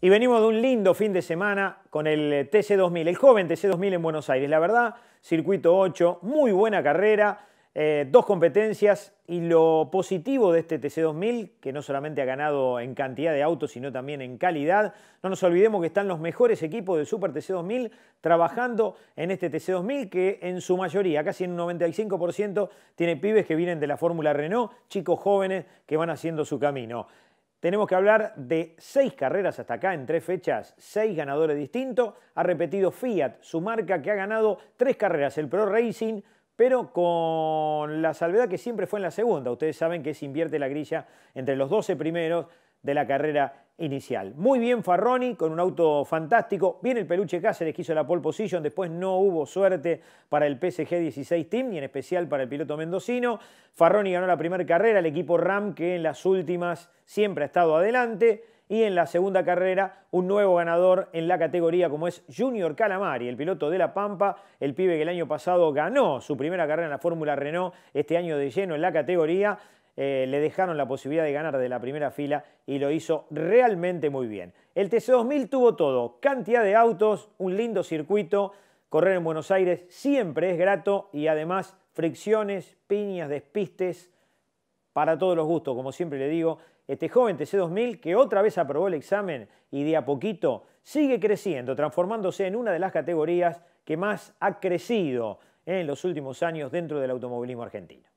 Y venimos de un lindo fin de semana con el eh, TC2000, el joven TC2000 en Buenos Aires. La verdad, circuito 8, muy buena carrera, eh, dos competencias y lo positivo de este TC2000, que no solamente ha ganado en cantidad de autos, sino también en calidad, no nos olvidemos que están los mejores equipos del Super TC2000 trabajando en este TC2000, que en su mayoría, casi en un 95%, tiene pibes que vienen de la Fórmula Renault, chicos jóvenes que van haciendo su camino. Tenemos que hablar de seis carreras hasta acá en tres fechas, seis ganadores distintos. Ha repetido Fiat, su marca que ha ganado tres carreras, el Pro Racing, pero con la salvedad que siempre fue en la segunda. Ustedes saben que se invierte la grilla entre los 12 primeros de la carrera inicial. Muy bien Farroni con un auto fantástico. Bien el peluche Cáceres que hizo la pole position. Después no hubo suerte para el PSG 16 Team y en especial para el piloto mendocino. Farroni ganó la primera carrera, el equipo RAM que en las últimas siempre ha estado adelante. Y en la segunda carrera, un nuevo ganador en la categoría como es Junior Calamari, el piloto de La Pampa, el pibe que el año pasado ganó su primera carrera en la Fórmula Renault, este año de lleno en la categoría. Eh, le dejaron la posibilidad de ganar de la primera fila y lo hizo realmente muy bien. El TC2000 tuvo todo, cantidad de autos, un lindo circuito, correr en Buenos Aires siempre es grato y además fricciones, piñas, despistes, para todos los gustos, como siempre le digo. Este joven TC2000 que otra vez aprobó el examen y de a poquito sigue creciendo, transformándose en una de las categorías que más ha crecido en los últimos años dentro del automovilismo argentino.